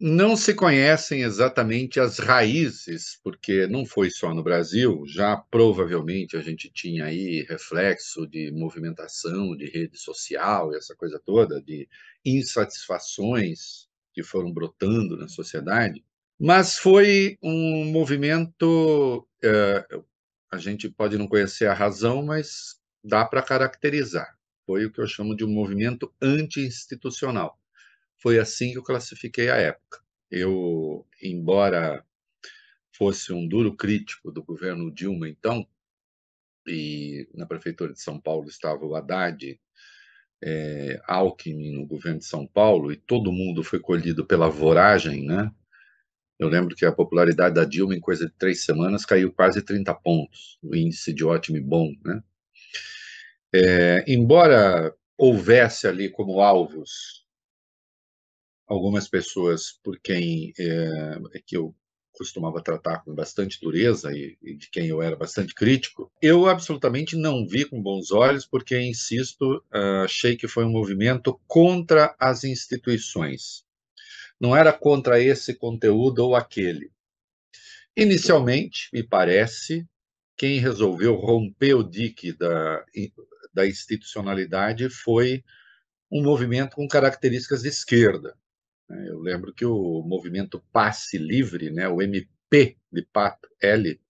não se conhecem exatamente as raízes, porque não foi só no Brasil, já provavelmente a gente tinha aí reflexo de movimentação de rede social essa coisa toda, de insatisfações que foram brotando na sociedade, mas foi um movimento. Eh, a gente pode não conhecer a razão, mas dá para caracterizar. Foi o que eu chamo de um movimento anti-institucional foi assim que eu classifiquei a época. Eu, embora fosse um duro crítico do governo Dilma, então, e na prefeitura de São Paulo estava o Haddad, é, Alckmin no governo de São Paulo, e todo mundo foi colhido pela voragem, né? Eu lembro que a popularidade da Dilma, em coisa de três semanas, caiu quase 30 pontos, o índice de ótimo e bom, né? É, embora houvesse ali como alvos algumas pessoas por quem eh, é, que eu costumava tratar com bastante dureza e, e, de quem eu era bastante crítico, eu absolutamente não vi com bons olhos, porque, insisto, ah, achei que foi um movimento contra as instituições. Não era contra esse conteúdo ou aquele. Inicialmente, me parece, quem resolveu romper o dique da, da institucionalidade foi um movimento com características de esquerda, né? Eu lembro que o movimento Passe Livre, né, o MP de Pato L,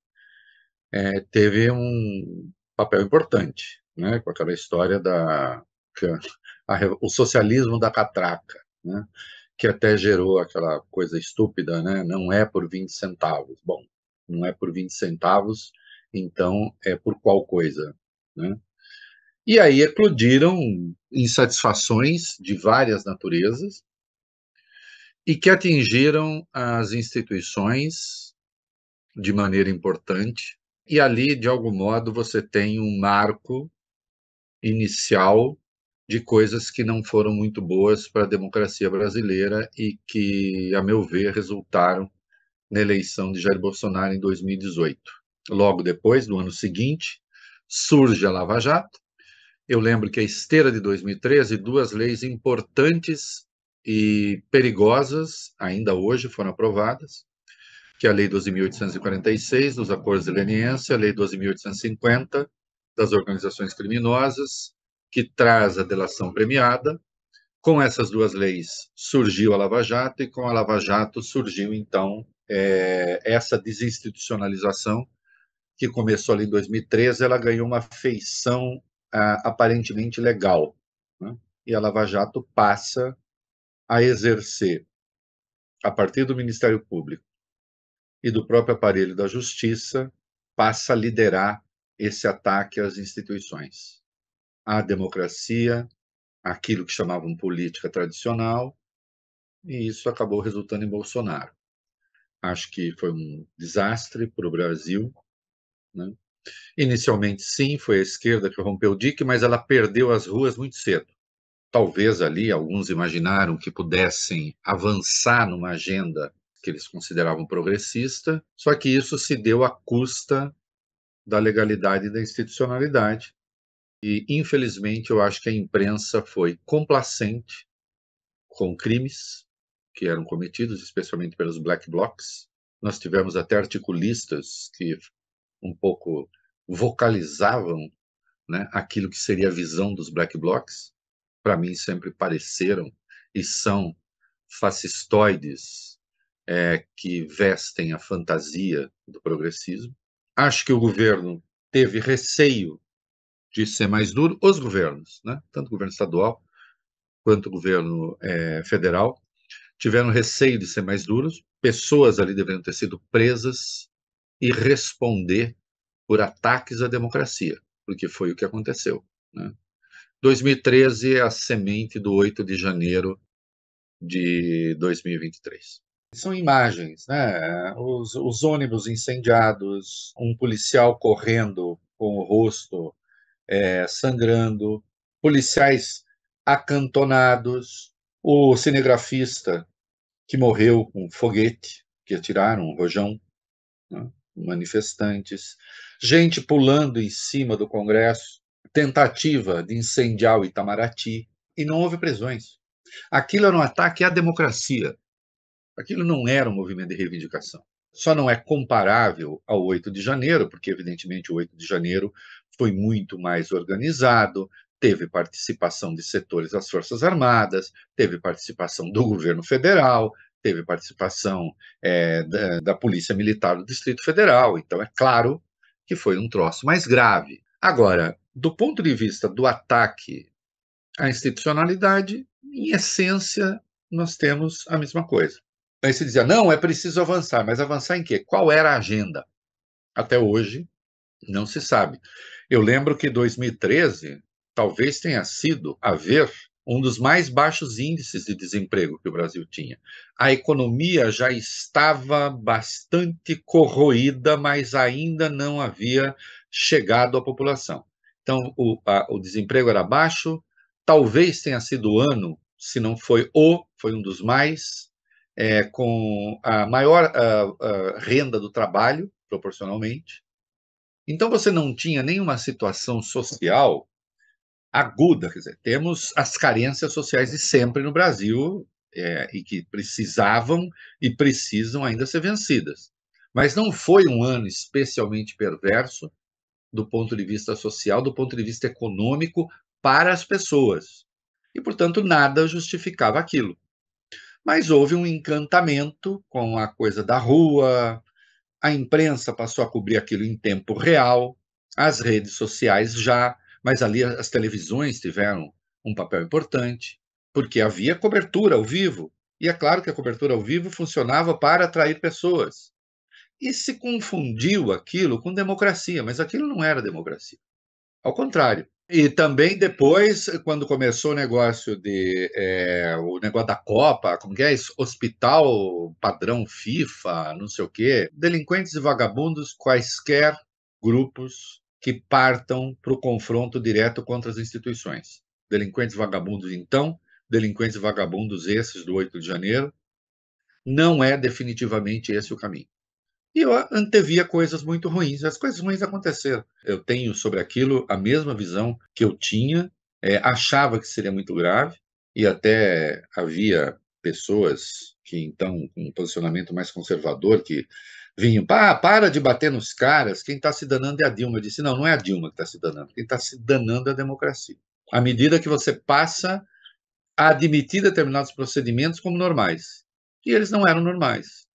é, teve um papel importante, né, com aquela história da a, o socialismo da catraca, né, que até gerou aquela coisa estúpida, né, não é por 20 centavos. Bom, não é por 20 centavos, então é por qual coisa, né? E aí eclodiram insatisfações de várias naturezas, e que atingiram as instituições de maneira importante. E ali, de algum modo, você tem um marco inicial de coisas que não foram muito boas para a democracia brasileira e que, a meu ver, resultaram na eleição de Jair Bolsonaro em 2018. Logo depois, no ano seguinte, surge a Lava Jato. Eu lembro que a esteira de 2013, duas leis importantes e perigosas, ainda hoje foram aprovadas, que é a Lei 12.846 dos Acordos de Leniência, a Lei 12.850 das Organizações Criminosas, que traz a delação premiada. Com essas duas leis surgiu a Lava Jato e com a Lava Jato surgiu, então, é, essa desinstitucionalização que começou ali em 2013, ela ganhou uma feição ah, aparentemente legal. Né? E a Lava Jato passa a exercer, a partir do Ministério Público e do próprio aparelho da Justiça, passa a liderar esse ataque às instituições, à democracia, aquilo que chamavam política tradicional, e isso acabou resultando em Bolsonaro. Acho que foi um desastre para o Brasil. Né? Inicialmente, sim, foi a esquerda que rompeu o dique, mas ela perdeu as ruas muito cedo talvez ali alguns imaginaram que pudessem avançar numa agenda que eles consideravam progressista, só que isso se deu à custa da legalidade e da institucionalidade. E, infelizmente, eu acho que a imprensa foi complacente com crimes que eram cometidos, especialmente pelos black blocs. Nós tivemos até articulistas que um pouco vocalizavam né, aquilo que seria a visão dos black blocs para mim sempre pareceram e são fascistoides é, que vestem a fantasia do progressismo. Acho que o governo teve receio de ser mais duro, os governos, né? tanto o governo estadual quanto o governo é, federal, tiveram receio de ser mais duros, pessoas ali deveriam ter sido presas e responder por ataques à democracia, porque foi o que aconteceu. Né? 2013 é a semente do 8 de janeiro de 2023. São imagens, né? Os, os ônibus incendiados, um policial correndo com o rosto é, sangrando, policiais acantonados, o cinegrafista que morreu com um foguete que atiraram, um rojão, né? manifestantes, gente pulando em cima do Congresso, tentativa de incendiar o Itamaraty e não houve prisões. Aquilo era um ataque à democracia. Aquilo não era um movimento de reivindicação. Só não é comparável ao 8 de janeiro, porque, evidentemente, o 8 de janeiro foi muito mais organizado, teve participação de setores das Forças Armadas, teve participação do governo federal, teve participação é, da, da Polícia Militar do Distrito Federal. Então, é claro que foi um troço mais grave. Agora, do ponto de vista do ataque à institucionalidade, em essência, nós temos a mesma coisa. Aí se dizia, não, é preciso avançar, mas avançar em quê? Qual era a agenda? Até hoje, não se sabe. Eu lembro que 2013 talvez tenha sido, a ver, um dos mais baixos índices de desemprego que o Brasil tinha. A economia já estava bastante corroída, mas ainda não havia chegado à população. Então, o, a, o desemprego era baixo, talvez tenha sido o ano, se não foi o, foi um dos mais, é, com a maior a, a renda do trabalho, proporcionalmente. Então, você não tinha nenhuma situação social aguda, quer dizer, temos as carências sociais de sempre no Brasil é, e que precisavam e precisam ainda ser vencidas. Mas não foi um ano especialmente perverso do ponto de vista social, do ponto de vista econômico para as pessoas. E, portanto, nada justificava aquilo. Mas houve um encantamento com a coisa da rua, a imprensa passou a cobrir aquilo em tempo real, as redes sociais já, mas ali as televisões tiveram um papel importante, porque havia cobertura ao vivo. E é claro que a cobertura ao vivo funcionava para atrair pessoas e se confundiu aquilo com democracia, mas aquilo não era democracia. Ao contrário. E também depois, quando começou o negócio de é, o negócio da Copa, como que é isso? Hospital padrão FIFA, não sei o quê, delinquentes e vagabundos, quaisquer grupos que partam para o confronto direto contra as instituições. Delinquentes vagabundos, então, delinquentes vagabundos esses do 8 de janeiro, não é definitivamente esse o caminho. E eu antevia coisas muito ruins. As coisas ruins aconteceram. Eu tenho sobre aquilo a mesma visão que eu tinha, é, achava que seria muito grave, e até havia pessoas que então, com um posicionamento mais conservador, que vinham, ah, para de bater nos caras, quem está se danando é a Dilma. Eu disse, não, não é a Dilma que está se danando, quem está se danando é a democracia. À medida que você passa a admitir determinados procedimentos como normais, e eles não eram normais.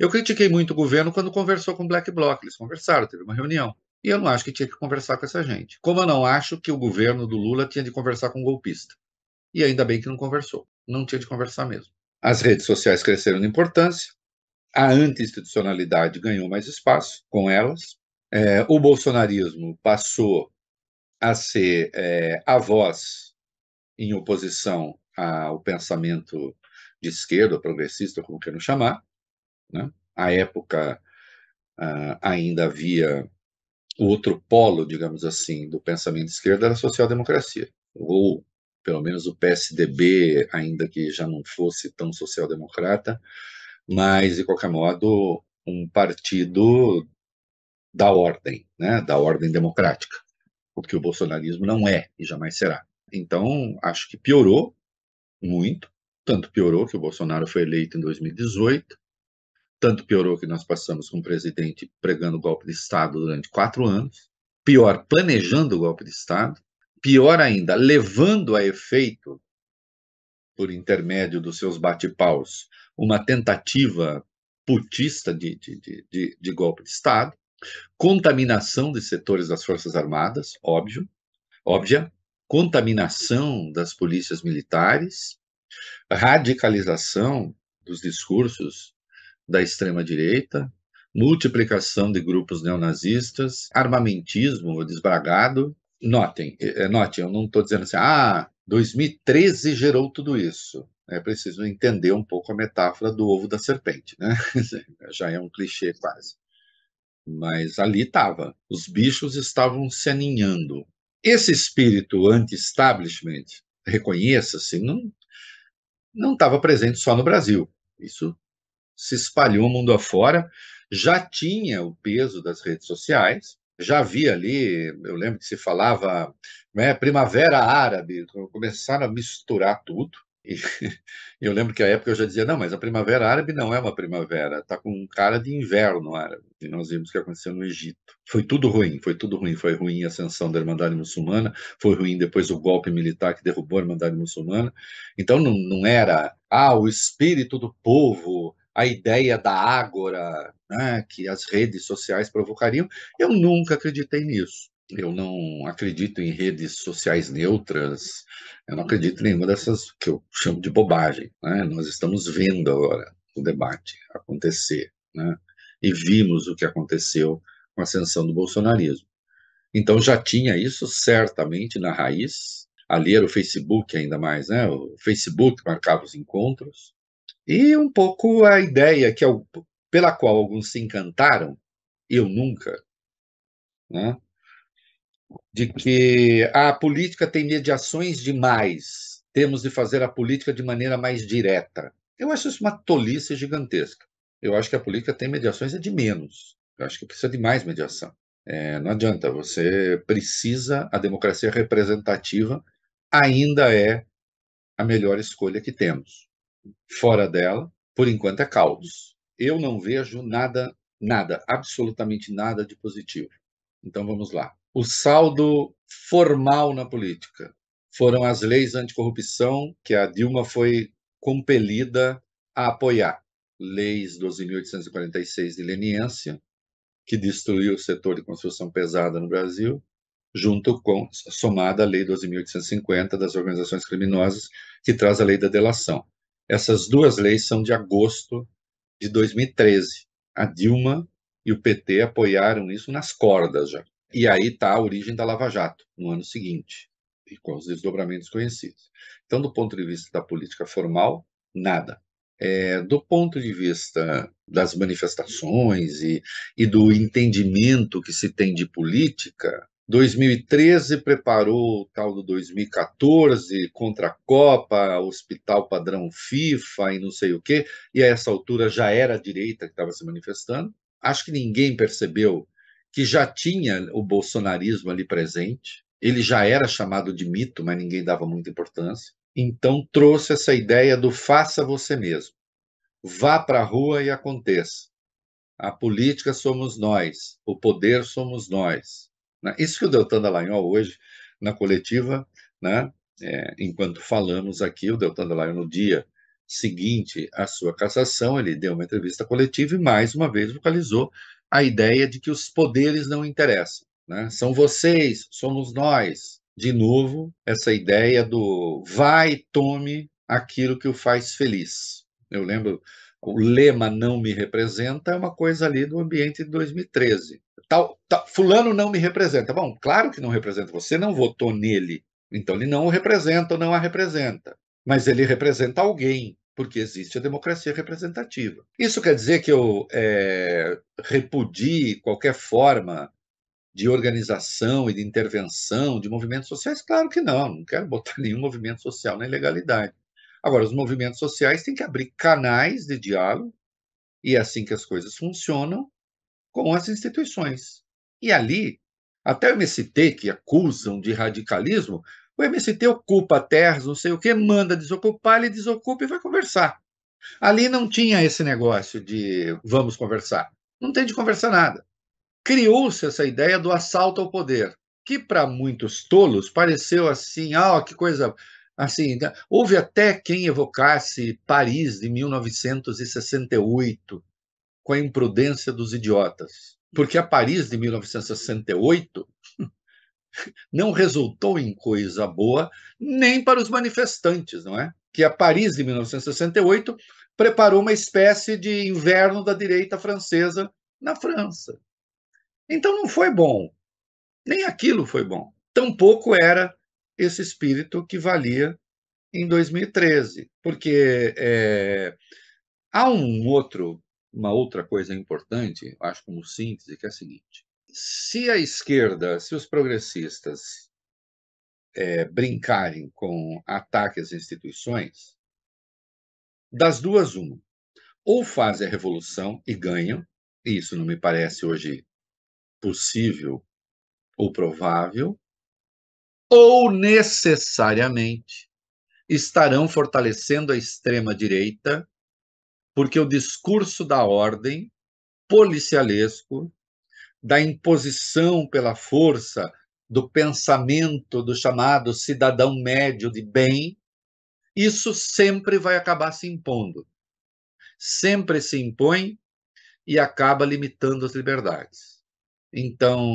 Eu critiquei muito o governo quando conversou com o Black Bloc. Eles conversaram, teve uma reunião. E eu não acho que tinha que conversar com essa gente. Como eu não acho que o governo do Lula tinha de conversar com um golpista. E ainda bem que não conversou. Não tinha de conversar mesmo. As redes sociais cresceram de importância. A anti-institucionalidade ganhou mais espaço com elas. É, o bolsonarismo passou a ser é, a voz em oposição ao pensamento de esquerda, progressista, como queiram chamar. Né? À época, uh, ainda havia o outro polo, digamos assim, do pensamento de esquerda era a social-democracia, ou pelo menos o PSDB, ainda que já não fosse tão social-democrata, mas, de qualquer modo, um partido da ordem, né, da ordem democrática, o que o bolsonarismo não é e jamais será. Então, acho que piorou muito, tanto piorou que o Bolsonaro foi eleito em 2018, tanto piorou que nós passamos com o presidente pregando golpe de Estado durante quatro anos, pior, planejando o golpe de Estado, pior ainda, levando a efeito, por intermédio dos seus bate-paus, uma tentativa putista de, de, de, de, golpe de Estado, contaminação de setores das Forças Armadas, óbvio, óbvia, contaminação das polícias militares, radicalização dos discursos da extrema-direita, multiplicação de grupos neonazistas, armamentismo desbragado. Notem, eh, eh, notem, eu não estou dizendo assim, ah, 2013 gerou tudo isso. É preciso entender um pouco a metáfora do ovo da serpente, né? Já é um clichê quase. Mas ali estava, os bichos estavam se aninhando. Esse espírito anti-establishment, reconheça-se, não não estava presente só no Brasil. Isso se espalhou mundo afora, já tinha o peso das redes sociais, já havia ali, eu lembro que se falava né, primavera árabe, então começaram a misturar tudo. E eu lembro que a época eu já dizia, não, mas a primavera árabe não é uma primavera, está com um cara de inverno árabe. E nós vimos o que aconteceu no Egito. Foi tudo ruim, foi tudo ruim. Foi ruim a ascensão da Irmandade Muçulmana, foi ruim depois o golpe militar que derrubou a Irmandade Muçulmana. Então não, não era, ah, o espírito do povo a ideia da ágora né, que as redes sociais provocariam. Eu nunca acreditei nisso. Eu não acredito em redes sociais neutras, eu não acredito em nenhuma dessas que eu chamo de bobagem. Né? Nós estamos vendo agora o debate acontecer né? e vimos o que aconteceu com a ascensão do bolsonarismo. Então já tinha isso certamente na raiz. Ali era o Facebook ainda mais, né? O Facebook marcava os encontros. E um pouco a ideia que, pela qual alguns se encantaram, eu nunca, né? de que a política tem mediações demais, temos de fazer a política de maneira mais direta. Eu acho isso uma tolice gigantesca. Eu acho que a política tem mediações é de menos. Eu acho que precisa de mais mediação. É, não adianta, você precisa, a democracia representativa ainda é a melhor escolha que temos fora dela, por enquanto é caos. Eu não vejo nada, nada, absolutamente nada de positivo. Então vamos lá. O saldo formal na política foram as leis anticorrupção que a Dilma foi compelida a apoiar. Leis 12.846 de leniência, que destruiu o setor de construção pesada no Brasil, junto com somada à lei 12.850 das organizações criminosas, que traz a lei da delação. Essas duas leis são de agosto de 2013. A Dilma e o PT apoiaram isso nas cordas já. E aí está a origem da Lava Jato, no ano seguinte, e com os desdobramentos conhecidos. Então, do ponto de vista da política formal, nada. É, do ponto de vista das manifestações e, e do entendimento que se tem de política, 2013 preparou o tal do 2014 contra a Copa, Hospital Padrão FIFA e não sei o quê, e a essa altura já era a direita que estava se manifestando. Acho que ninguém percebeu que já tinha o bolsonarismo ali presente, ele já era chamado de mito, mas ninguém dava muita importância. Então trouxe essa ideia do faça você mesmo. Vá para a rua e aconteça. A política somos nós, o poder somos nós né? Isso que o Deltan Dallagnol hoje, na coletiva, né? É, enquanto falamos aqui, o Deltan Dallagnol, no dia seguinte à sua cassação, ele deu uma entrevista coletiva e mais uma vez vocalizou a ideia de que os poderes não interessam. Né? São vocês, somos nós. De novo, essa ideia do vai, tome aquilo que o faz feliz. Eu lembro, o lema não me representa é uma coisa ali do ambiente de 2013. Tal, tal, fulano não me representa. Bom, claro que não representa. Você não votou nele. Então ele não o representa ou não a representa. Mas ele representa alguém, porque existe a democracia representativa. Isso quer dizer que eu é, repudie qualquer forma de organização e de intervenção de movimentos sociais? Claro que não, não quero botar nenhum movimento social na ilegalidade. Agora, os movimentos sociais têm que abrir canais de diálogo, e é assim que as coisas funcionam, com as instituições. E ali, até o MST, que acusam de radicalismo, o MST ocupa terras, não sei o que, manda desocupar, ele desocupa e vai conversar. Ali não tinha esse negócio de vamos conversar. Não tem de conversar nada. Criou-se essa ideia do assalto ao poder, que para muitos tolos pareceu assim, ah, oh, que coisa assim, né? houve até quem evocasse Paris de 1968, com a imprudência dos idiotas. Porque a Paris de 1968 não resultou em coisa boa nem para os manifestantes, não é? Que a Paris de 1968 preparou uma espécie de inverno da direita francesa na França. Então não foi bom. Nem aquilo foi bom. Tampouco era esse espírito que valia em 2013, porque é, há um outro uma outra coisa importante, acho como síntese, que é a seguinte: se a esquerda, se os progressistas é, brincarem com ataque às instituições, das duas, uma. Ou fazem a revolução e ganham, e isso não me parece hoje possível ou provável, ou necessariamente estarão fortalecendo a extrema-direita porque o discurso da ordem policialesco, da imposição pela força do pensamento do chamado cidadão médio de bem, isso sempre vai acabar se impondo. Sempre se impõe e acaba limitando as liberdades. Então,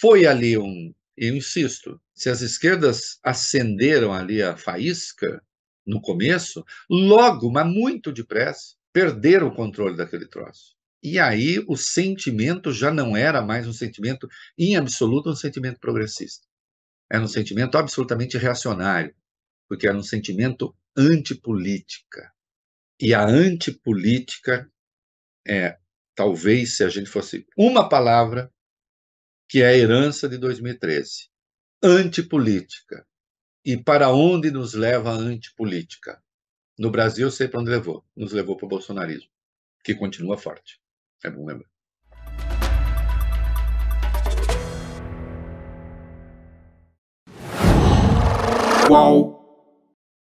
foi ali um. Eu insisto, se as esquerdas acenderam ali a faísca, no começo, logo, mas muito depressa, perderam o controle daquele troço. E aí o sentimento já não era mais um sentimento, em absoluto, um sentimento progressista. Era um sentimento absolutamente reacionário, porque era um sentimento antipolítica. E a antipolítica é, talvez, se a gente fosse uma palavra, que é a herança de 2013. Antipolítica e para onde nos leva a antipolítica. No Brasil, sei para onde levou. Nos levou para o bolsonarismo, que continua forte. É bom lembrar. Qual?